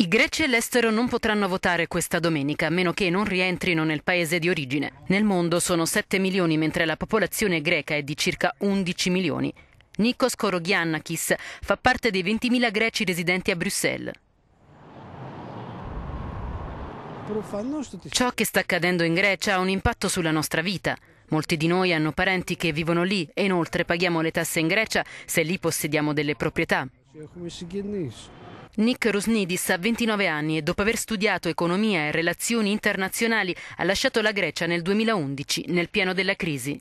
I greci all'estero non potranno votare questa domenica, a meno che non rientrino nel paese di origine. Nel mondo sono 7 milioni, mentre la popolazione greca è di circa 11 milioni. Nikos Korogiannakis fa parte dei 20.000 greci residenti a Bruxelles. Ciò che sta accadendo in Grecia ha un impatto sulla nostra vita. Molti di noi hanno parenti che vivono lì e inoltre paghiamo le tasse in Grecia se lì possediamo delle proprietà. Nick Rosnidis ha 29 anni e dopo aver studiato economia e relazioni internazionali ha lasciato la Grecia nel 2011 nel pieno della crisi.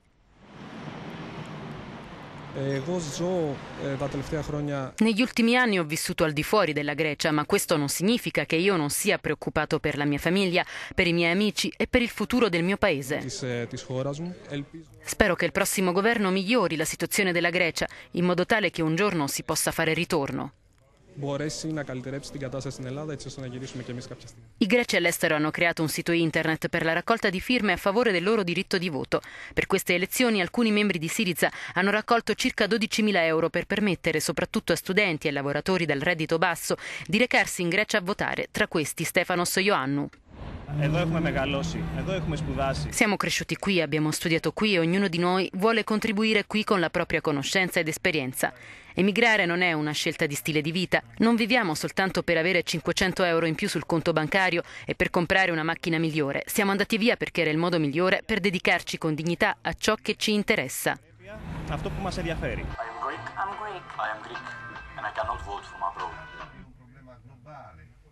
Negli ultimi anni ho vissuto al di fuori della Grecia, ma questo non significa che io non sia preoccupato per la mia famiglia, per i miei amici e per il futuro del mio paese. Spero che il prossimo governo migliori la situazione della Grecia, in modo tale che un giorno si possa fare ritorno μπορέσει να καλυτερέψει την κατάσταση στην Ελλάδα έτσι ώστε να γυρίσουμε κι εμεί κάποια στιγμή. I greci all'estero hanno creato un sito internet per la raccolta di firme a favore del loro diritto di voto. Per queste elezioni alcuni membri di Siriza hanno raccolto circa 12.000 euro per permettere soprattutto a studenti e lavoratori dal reddito basso di recarsi in Grecia a votare, tra questi Stefanos Ioannou. Εδώ έχουμε μεγαλώσει, εδώ έχουμε σπουδάσει. Siamo cresciuti qui, abbiamo studiato qui e ognuno di noi vuole contribuire qui con la propria conoscenza ed esperienza. Emigrare non è una scelta di stile di vita, non viviamo soltanto per avere 500 euro in più sul conto bancario e per comprare una macchina migliore, siamo andati via perché era il modo migliore per dedicarci con dignità a ciò che ci interessa. Αυτό που μας ενδιαφέρει. I am Greek, I am Greek, I am Greek and I cannot È un problema globale.